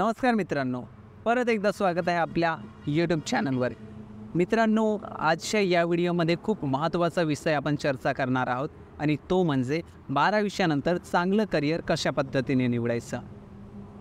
नमस्कार मित्रांनो परत एकदा स्वागत आहे आपल्या यूट्यूब चॅनलवर मित्रांनो आजच्या या व्हिडिओमध्ये खूप महत्त्वाचा विषय आपण चर्चा करणार आहोत आणि तो म्हणजे बारावीच्यानंतर चांगलं करिअर कशा पद्धतीने निवडायचं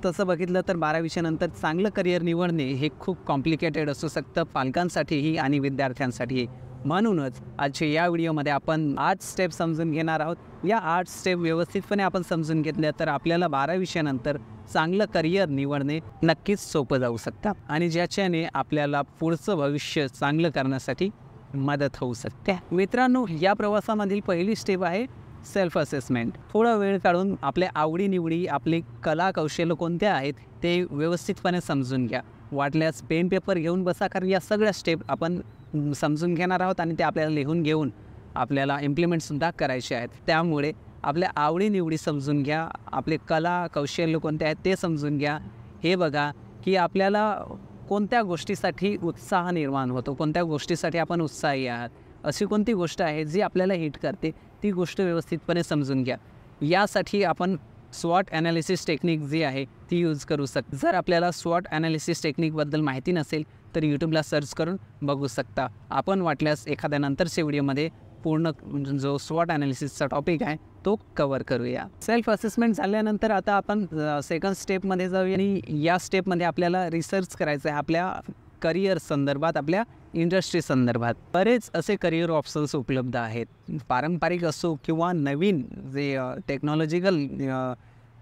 तसं बघितलं तर बारावीच्यानंतर चांगलं करिअर निवडणे हे खूप कॉम्प्लिकेटेड असू शकतं पालकांसाठीही आणि विद्यार्थ्यांसाठीही म्हणूनच आजच्या या व्हिडिओमध्ये आपण आठ स्टेप समजून घेणार आहोत या आठ स्टेप व्यवस्थितपणे आपण समजून घेतल्या तर आपल्याला बारा विषयानंतर चांगलं करिअर निवडणे नक्कीच सोपं जाऊ शकतं आणि ज्याच्याने आपल्याला पुढचं भविष्य चांगलं करण्यासाठी मदत होऊ शकते मित्रांनो या प्रवासामधील पहिली स्टेप आहे सेल्फ असेसमेंट थोडा वेळ काढून आपल्या आवडीनिवडी आपले कला कौशल्य कोणते आहेत ते व्यवस्थितपणे समजून घ्या वाटल्यास पेन पेपर घेऊन बसा कारण या सगळ्या स्टेप आपण समजून घेणार आहोत आणि ते आपल्याला लिहून घेऊन आपल्याला इम्प्लिमेंटसुद्धा करायचे आहेत त्यामुळे आपल्या आवडीनिवडी समजून घ्या आपले कला कौशल्य कोणते आहेत ते समजून घ्या हे बघा की आपल्याला कोणत्या गोष्टीसाठी उत्साह निर्माण होतो कोणत्या गोष्टीसाठी आपण उत्साही आहात अशी कोणती गोष्ट आहे जी आपल्याला हिट करते ती गोष्ट व्यवस्थितपणे समजून घ्या यासाठी आपण स्वॉट ॲनालिसिस टेक्निक जी आहे ती यूज करू शक जर आपल्याला स्वॉट ॲनालिसिस टेक्निकबद्दल माहिती नसेल तर यूट्यूबला सर्च करून बघू शकता आपण वाटल्यास एखाद्या नंतरच्या व्हिडिओमध्ये पूर्ण म्हणजे जो स्वॉट ॲनालिसिसचा टॉपिक आहे तो कवर करूया सेल्फ असेसमेंट झाल्यानंतर आता आपण सेकंड स्टेपमध्ये जाऊया आणि या स्टेपमध्ये आपल्याला रिसर्च करायचं आहे आपल्या करिअर संदर्भात आपल्या इंडस्ट्री संदर्भात बरेच असे करिअर ऑप्शन्स उपलब्ध आहेत पारंपरिक असो किंवा नवीन जे टेक्नॉलॉजिकल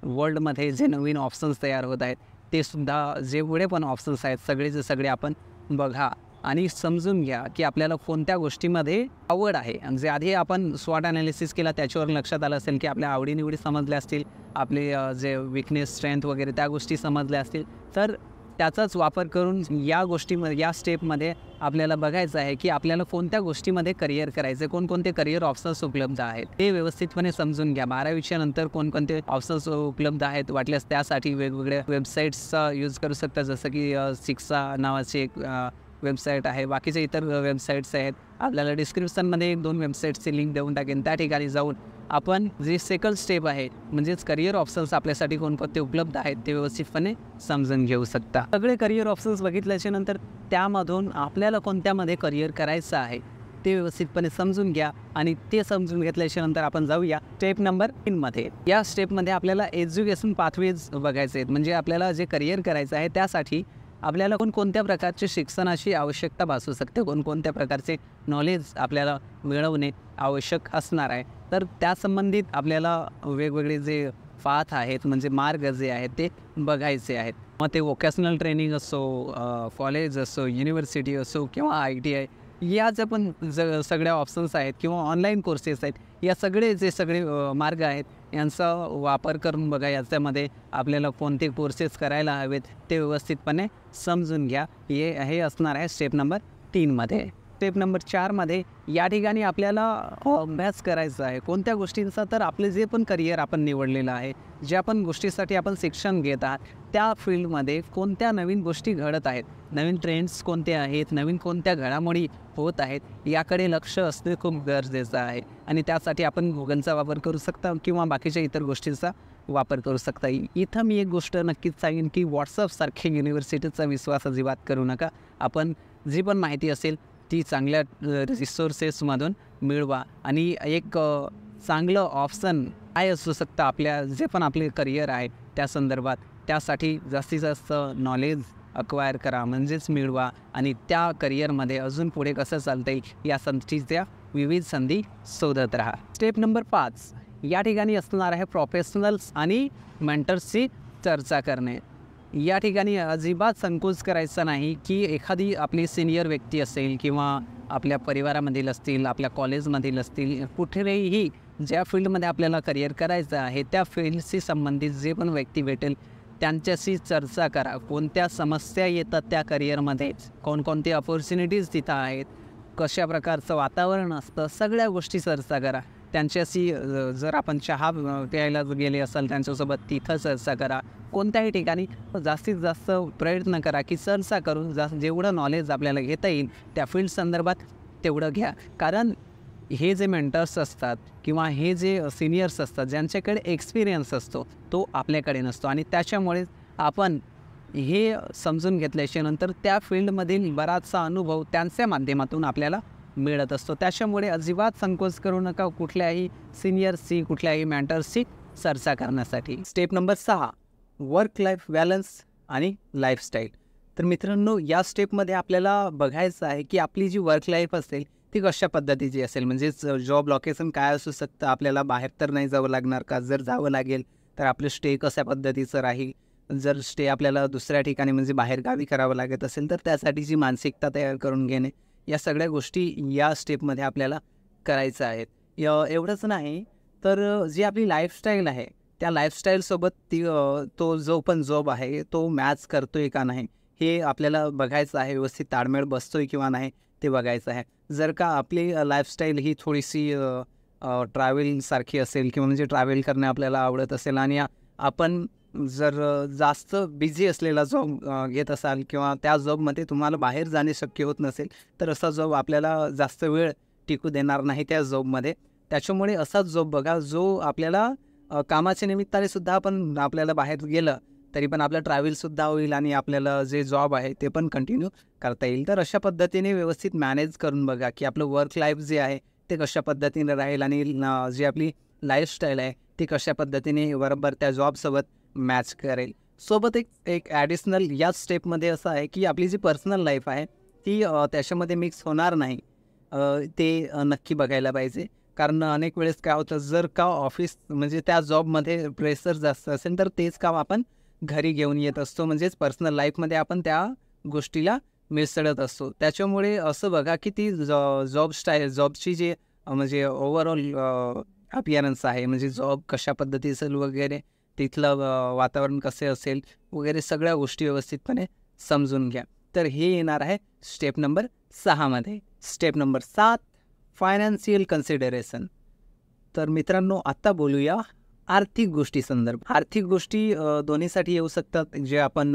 वर्ल्डमध्ये जे नवीन ऑप्शन्स तयार होत आहेत ते सुद्धा जेवढे पण ऑप्शन्स आहेत जे सगळे आपण बघा आणि समजून घ्या की आपल्याला कोणत्या गोष्टीमध्ये आवड आहे जे आधी आपण स्वॉट ॲनालिसिस केला त्याच्यावर लक्षात आलं असेल की आपल्या आवडीनिवडी समजल्या असतील आपले जे विकनेस स्ट्रेंथ वगैरे त्या गोष्टी समजल्या असतील तर त्याचाच वापर करून या गोष्टीमध्ये या स्टेपमध्ये आपल्याला बघायचं आहे की आपल्याला कोणत्या गोष्टीमध्ये करिअर करायचं कोणकोणते करिअर ऑप्शन्स उपलब्ध आहेत ते व्यवस्थितपणे समजून घ्या बारावीच्या नंतर कोणकोणते ऑप्शन्स उपलब्ध आहेत वाटल्यास त्यासाठी वेगवेगळ्या वेबसाईट्सचा यूज करू शकता जसं की शिक्षा नावाची एक वेबसाईट आहे बाकीचे इतर वेबसाईट्स आहेत आपल्याला डिस्क्रिप्शनमध्ये एक दोन वेबसाईटची लिंक देऊन टाकेन त्या ठिकाणी जाऊन आपण जे सेकंड स्टेप आहे म्हणजेच करिअर ऑप्शन्स आपल्यासाठी कोणकोणते उपलब्ध आहेत ते व्यवस्थितपणे समजून घेऊ शकता सगळे करिअर ऑप्शन्स बघितल्याच्या नंतर त्यामधून आपल्याला कोणत्यामध्ये करिअर करायचं आहे ते व्यवस्थितपणे समजून घ्या आणि ते समजून घेतल्याच्या नंतर आपण जाऊया स्टेप नंबर तीनमध्ये या स्टेपमध्ये आपल्याला एज्युकेशन पाथवेज बघायचे आहेत म्हणजे आपल्याला जे करिअर करायचं आहे त्यासाठी आपल्याला कोणकोणत्या प्रकारचे शिक्षणाची आवश्यकता भासू शकते कोणकोणत्या प्रकारचे नॉलेज आपल्याला मिळवणे आवश्यक असणार आहे तर त्या संबंधित आपल्याला वेगवेगळे जे पाथ आहेत म्हणजे मार्ग जे आहेत ते बघायचे आहेत मग ते वोकेशनल ट्रेनिंग असो कॉलेज असो युनिव्हर्सिटी असो किंवा आय टी आय या ज्या पण ज सगळ्या ऑप्शन्स आहेत किंवा ऑनलाईन कोर्सेस आहेत या सगळे जे सगळे मार्ग आहेत यांचा वापर करून बघा याच्यामध्ये आपल्याला कोणते कोर्सेस करायला हवेत ते व्यवस्थितपणे समजून घ्या हे हे असणार आहे स्टेप नंबर तीनमध्ये स्टेप नंबर चारमध्ये या ठिकाणी आपल्याला अभ्यास करायचा आहे कोणत्या गोष्टींचा तर आपले जे पण करिअर आपण निवडलेलं आहे ज्या पण गोष्टीसाठी आपण शिक्षण घेत आहात त्या फील्डमध्ये कोणत्या नवीन गोष्टी घडत आहेत नवीन ट्रेंड्स कोणते आहेत नवीन कोणत्या घडामोडी होत आहेत याकडे लक्ष असणे खूप गरजेचं आहे आणि त्यासाठी आपण गुगलचा वापर करू शकता किंवा बाकीच्या इतर गोष्टींचा वापर करू शकता इथं मी एक गोष्ट नक्कीच सांगेन की व्हॉट्सअपसारखे युनिव्हर्सिटीचा विश्वास अजिबात करू नका आपण जी पण माहिती असेल ती चांगल्या रिसोर्सेसमधून मिळवा आणि एक चांगलं ऑप्शन काय असू शकतं आपल्या जे पण आपले करिअर आहे त्या संदर्भात त्यासाठी जास्तीत जास्त नॉलेज अक्वायर करा म्हणजेच मिळवा आणि त्या करिअरमध्ये अजून पुढे कसं चालतं आहे या संधीच्या विविध संधी शोधत राहा स्टेप नंबर पाच या ठिकाणी असणार आहे प्रोफेशनल्स आणि मेंटर्सची चर्चा करणे या ठिकाणी अजिबात संकोच करायचा नाही की एखादी आपली सिनियर व्यक्ती असेल किंवा आपल्या परिवारामधील असतील आपल्या कॉलेजमधील असतील कुठेही ज्या फील्डमध्ये आपल्याला करिअर करायचं आहे त्या फील्डशी संबंधित जे पण व्यक्ती भेटेल त्यांच्याशी चर्चा करा कोणत्या समस्या येतात त्या करिअरमध्ये कोणकोणती अपॉर्च्युनिटीज तिथं आहेत कशा प्रकारचं वातावरण असतं सगळ्या गोष्टी चर्चा करा त्यांच्याशी जर आपण चहा प्यायला गेले असाल त्यांच्यासोबत तिथं चर्चा करा कोणत्याही ठिकाणी जास्तीत जास्त प्रयत्न करा की चर्चा करून जा जेवढं नॉलेज आपल्याला घेता येईल त्या फील्ड संदर्भात तेवढं घ्या कारण हे जे मेंटर्स असतात किंवा हे जे सिनियर्स असतात ज्यांच्याकडे एक्सपिरियन्स असतो तो आपल्याकडे नसतो आणि त्याच्यामुळे आपण हे समजून घेतल्याच्या नंतर त्या फील्डमधील बराचसा अनुभव त्यांच्या माध्यमातून आपल्याला मिळत असतो त्याच्यामुळे अजिबात संकोच करू नका कुठल्याही सिनियर्सची कुठल्याही मॅटर्सची चर्चा करण्यासाठी स्टेप नंबर सहा वर्क लाईफ बॅलन्स आणि लाईफस्टाईल तर मित्रांनो या स्टेपमध्ये आपल्याला बघायचं आहे की आपली जी वर्क लाईफ असेल ती कशा पद्धतीची असेल म्हणजेच जॉब लोकेशन काय असू शकतं आपल्याला बाहेर तर नाही जावं लागणार का जर जावं लागेल तर आपलं स्टे कशा पद्धतीचं राहील जर स्टे आपल्याला दुसऱ्या ठिकाणी म्हणजे बाहेरगावी करावं लागत असेल तर त्यासाठीची मानसिकता तयार करून घेणे या सगळ्या गोष्टी या स्टेपमध्ये आपल्याला करायचं आहेत एवढंच नाही तर जी आपली लाईफस्टाईल आहे त्या लाईफस्टाईलसोबत ती तो जो पण जॉब आहे तो मॅच करतो आहे का नाही हे आपल्याला बघायचं आहे व्यवस्थित ताळमेळ बसतो आहे किंवा नाही ते बघायचं आहे जर का आपली लाईफस्टाईल ही थोडीशी ट्रॅव्हलिंगसारखी असेल किंवा म्हणजे ट्रॅव्हल करणे आपल्याला आवडत असेल आणि आपण जर जास्त बिझी असलेला जॉब घेत असाल किंवा त्या जॉबमध्ये तुम्हाला बाहेर जाणे शक्य होत नसेल तर असा जॉब आपल्याला जास्त वेळ टिकू देणार नाही त्या जॉबमध्ये त्याच्यामुळे असाच जॉब बघा जो आपल्याला कामाच्या निमित्ताने सुद्धा आपण आपल्याला बाहेर गेलं तरी पण आपलं ट्रॅव्हलसुद्धा होईल आणि आपल्याला जे जॉब आहे ते पण कंटिन्यू करता येईल तर अशा पद्धतीने व्यवस्थित मॅनेज करून बघा की आपलं वर्क लाईफ जे आहे ते कशा पद्धतीने राहील आणि जी आपली लाईफस्टाईल आहे ती कशा पद्धतीने बरोबर त्या जॉबसोबत मॅच करेल सोबत एक एक ॲडिशनल याच स्टेपमध्ये असं आहे की आपली जी पर्सनल लाईफ आहे ती त्याच्यामध्ये मिक्स होणार नाही ते नक्की बघायला पाहिजे कारण अनेक वेळेस काय होतं जर का ऑफिस म्हणजे त्या जॉबमध्ये प्रेशर जास्त असेल तर तेच काम आपण घरी घेऊन येत असतो म्हणजेच पर्सनल लाईफमध्ये आपण त्या गोष्टीला मिसळत असतो त्याच्यामुळे असं बघा की ती जॉ जॉब स्टाईल जॉबची जी म्हणजे ओवरऑल अपिअरन्स आहे म्हणजे जॉब कशा पद्धतीचं वगैरे तिथलं वातावरण कसे असेल वगैरे सगळ्या गोष्टी व्यवस्थितपणे समजून घ्या तर हे येणार आहे स्टेप नंबर सहामध्ये स्टेप नंबर सात फायनान्शियल कन्सिडरेशन तर मित्रांनो आत्ता बोलूया आर्थिक गोष्टी संदर्भ आर्थिक गोष्टी दोन्हीसाठी येऊ शकतात जे आपण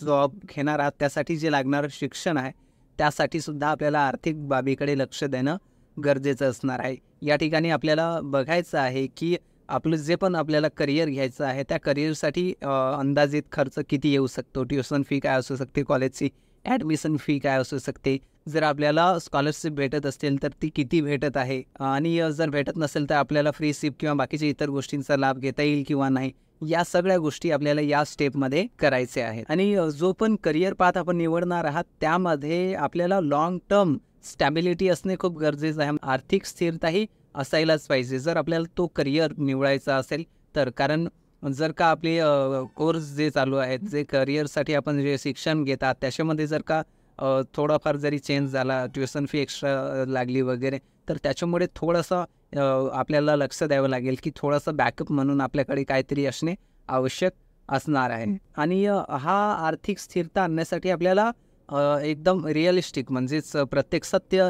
जॉब घेणार आहात त्यासाठी जे लागणारं शिक्षण आहे त्यासाठी सुद्धा आपल्याला आर्थिक बाबीकडे लक्ष देणं गरजेचं असणार आहे या ठिकाणी आपल्याला बघायचं आहे की आपलं जे पण आपल्याला करिअर घ्यायचं आहे त्या करिअरसाठी अंदाजित खर्च किती येऊ शकतो ट्युशन फी काय असू शकते कॉलेजची ॲडमिशन फी काय असू शकते जर आपल्याला स्कॉलरशिप भेटत असेल तर ती किती भेटत आहे आणि जर भेटत नसेल तर आपल्याला फ्री शिप किंवा बाकीच्या इतर गोष्टींचा लाभ घेता येईल किंवा नाही या सगळ्या गोष्टी आपल्याला या स्टेपमध्ये करायचे आहेत आणि जो पण करिअर पाथ आपण निवडणार आहात त्यामध्ये आपल्याला लाँग टर्म स्टॅबिलिटी असणे खूप गरजेचं आहे आर्थिक स्थिरताही असायलाच पाहिजे जर आपल्याला तो करिअर निवडायचा असेल तर कारण जर का आपले कोर्स जे चालू आहेत जे करिअरसाठी आपण जे शिक्षण घेतात त्याच्यामध्ये जर का थोडाफार जरी चेंज झाला ट्युशन फी एक्स्ट्रा लागली वगैरे तर त्याच्यामुळे थोडंसं आपल्याला लक्ष द्यावं लागेल की थोडंसं बॅकअप म्हणून आपल्याकडे काहीतरी असणे आवश्यक असणार आहे आणि हा आर्थिक स्थिरता आणण्यासाठी आपल्याला एकदम रिअलिस्टिक म्हणजेच प्रत्येक सत्य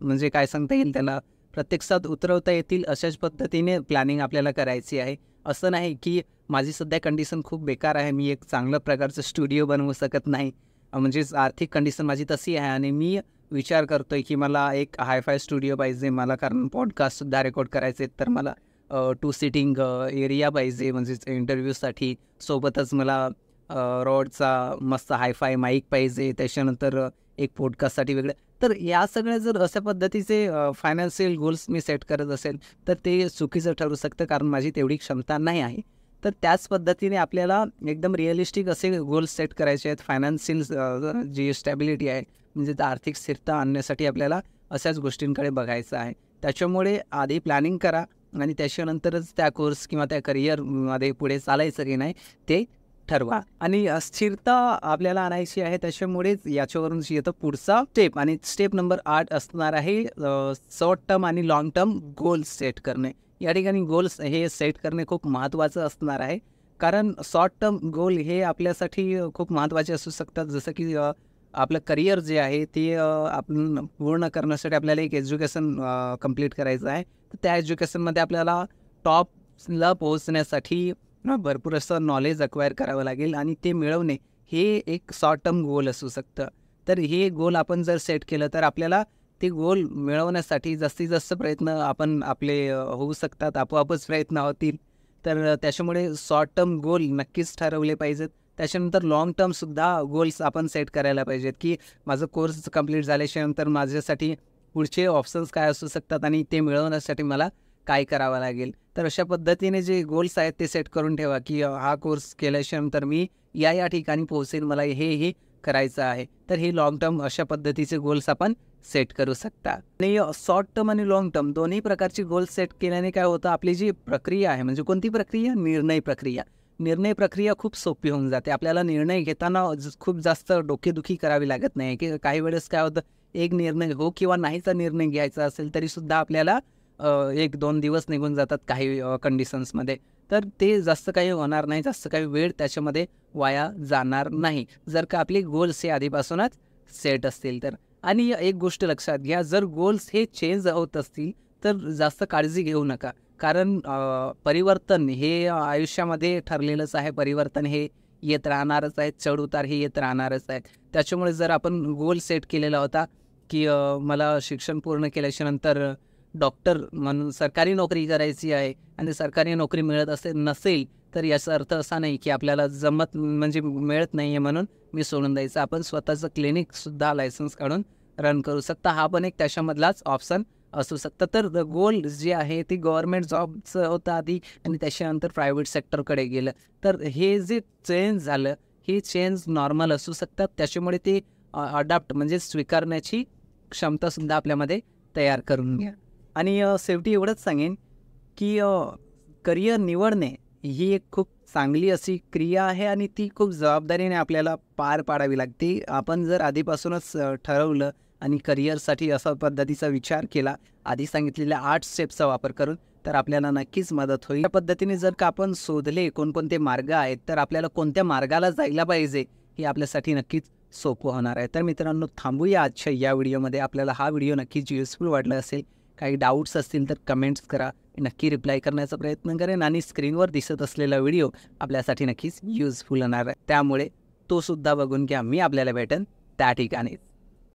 म्हणजे काय सांगता येईल त्याला प्रत्यक्षात उतरवता येतील अशाच पद्धतीने प्लॅनिंग आपल्याला करायची आहे असं नाही की माझी सध्या कंडिशन खूप बेकार आहे मी एक चांगलं प्रकारचं स्टुडिओ बनवू शकत नाही म्हणजेच आर्थिक कंडिशन माझी तशी आहे आणि मी विचार करतो आहे की मला एक हायफाय स्टुडिओ पाहिजे मला कारण पॉडकास्टसुद्धा रेकॉर्ड करायचे तर मला टू सिटिंग एरिया पाहिजे म्हणजेच इंटरव्ह्यूसाठी सोबतच मला रॉडचा मस्त हायफाय माईक पाहिजे त्याच्यानंतर एक पॉडकास्टसाठी वेगळं तर या सगळ्या जर अशा पद्धतीचे फायनान्शियल गोल्स मी सेट करत असेल तर ते चुकीचं ठरू शकतं कारण माझी तेवढी क्षमता नाही आहे तर त्याच पद्धतीने आपल्याला एकदम रिअलिस्टिक असे गोल्स सेट करायचे आहेत फायनान्शियल जी स्टॅबिलिटी आहे म्हणजे आर्थिक स्थिरता आणण्यासाठी आपल्याला अशाच गोष्टींकडे बघायचं आहे त्याच्यामुळे आधी प्लॅनिंग करा आणि त्याच्यानंतरच त्या कोर्स किंवा त्या करिअरमध्ये पुढे चालायचं की नाही ते ठरवा आणि अस्थिरता आपल्याला आणायची आहे त्याच्यामुळेच याच्यावरून येतं पुढचा स्टेप आणि स्टेप नंबर आठ असणार आहे शॉर्ट टर्म आणि लॉंग टर्म गोल सेट करणे या ठिकाणी गोल्स हे सेट करणे खूप महत्त्वाचं असणार आहे कारण शॉर्ट टर्म गोल हे आपल्यासाठी खूप महत्त्वाचे असू शकतात जसं की आपलं करिअर जे आहे ते आपण पूर्ण करण्यासाठी आपल्याला एक एज्युकेशन कंप्लीट करायचं आहे तर त्या एज्युकेशनमध्ये आपल्याला टॉपला पोहोचण्यासाठी ना भरपूर असं नॉलेज अक्वायर करावं लागेल आणि ते मिळवणे हे एक शॉर्ट टर्म गोल असू शकतं तर हे गोल आपण जर सेट केलं तर आपल्याला ते गोल मिळवण्यासाठी जास्तीत जास्त प्रयत्न आपण आपले होऊ शकतात आपोआपच प्रयत्न होतील तर त्याच्यामुळे शॉर्ट टर्म गोल नक्कीच ठरवले पाहिजेत त्याच्यानंतर लाँग टर्मसुद्धा गोल्स आपण सेट करायला पाहिजेत की माझं कोर्स कम्प्लीट झाल्याच्यानंतर माझ्यासाठी पुढचे ऑप्शन्स काय असू शकतात आणि ते मिळवण्यासाठी मला काय करावं लागेल तर अशा पद्धतीने जे गोल्स आहेत ते सेट करून ठेवा की हा कोर्स केल्याशिवाय मी या या ठिकाणी पोहोचेल मला हे हे करायचं आहे तर हे लॉंग टर्म अशा पद्धतीचे गोल्स आपण सेट करू शकता आणि शॉर्ट टर्म आणि लॉंग टर्म दोन्ही प्रकारची गोल्स सेट केल्याने काय होतं आपली जी प्रक्रिया आहे म्हणजे कोणती प्रक्रिया निर्णय प्रक्रिया निर्णय प्रक्रिया खूप सोपी होऊन जाते आपल्याला निर्णय घेताना खूप जास्त डोकेदुखी करावी लागत नाही की काही वेळेस काय होतं एक निर्णय हो किंवा नाहीचा निर्णय घ्यायचा असेल तरीसुद्धा आपल्याला एक दोन दिवस निघून जातात काही कंडिशन्समध्ये तर ते जास्त काही होणार नाही जास्त काही वेळ त्याच्यामध्ये वाया जाणार नाही जर का आपले गोल्स हे आधीपासूनच सेट असतील तर आणि एक गोष्ट लक्षात घ्या जर गोल्स हे चेंज होत असतील तर जास्त काळजी घेऊ नका कारण परिवर्तन हे आयुष्यामध्ये ठरलेलंच आहे परिवर्तन हे येत राहणारच आहे चढउतार हे येत राहणारच आहेत त्याच्यामुळे जर आपण गोल सेट केलेला होता की मला शिक्षण पूर्ण केल्याच्यानंतर डॉक्टर म्हणून सरकारी नोकरी करायची आहे आणि सरकारी नोकरी मिळत असे नसेल तर याचा अर्थ असा नाही की आपल्याला जमत म्हणजे मिळत नाही आहे म्हणून मी सोडून द्यायचं आपण स्वतःचं क्लिनिकसुद्धा लायसन्स काढून रन करू शकता हा पण एक त्याच्यामधलाच ऑप्शन असू शकतं तर गोल जे आहे ते गव्हर्मेंट जॉबचं होतं आधी आणि त्याच्यानंतर प्रायव्हेट सेक्टरकडे गेलं तर हे जे चेंज झालं हे चेंज नॉर्मल असू शकतात त्याच्यामुळे ते अडॅप्ट म्हणजे स्वीकारण्याची क्षमतासुद्धा आपल्यामध्ये तयार करून घ्या आणि शेवटी एवढंच सांगेन की करिअर निवडणे ही एक खूप चांगली अशी क्रिया आहे आणि ती खूप जबाबदारीने आपल्याला पार पाडावी लागते आपण जर आधीपासूनच ठरवलं आणि करिअरसाठी असा पद्धतीचा विचार केला आधी सांगितलेल्या आर्ट स्टेप्सचा वापर करून तर आपल्याला नक्कीच मदत होईल या पद्धतीने जर का आपण शोधले कोणकोणते मार्ग आहेत तर आपल्याला कोणत्या मार्गाला जायला पाहिजे हे आपल्यासाठी नक्कीच सोपं होणार आहे तर मित्रांनो थांबूया आजच्या या व्हिडिओमध्ये आपल्याला हा व्हिडिओ नक्कीच युजफुल वाटला असेल काही डाऊट्स असतील तर कमेंट्स करा नक्की रिप्लाय करण्याचा प्रयत्न करेन आणि स्क्रीनवर दिसत असलेला व्हिडिओ आपल्यासाठी नक्कीच युजफुल होणार आहे त्यामुळे तो सुद्धा बघून घ्या मी आपल्याला भेटेन त्या ठिकाणी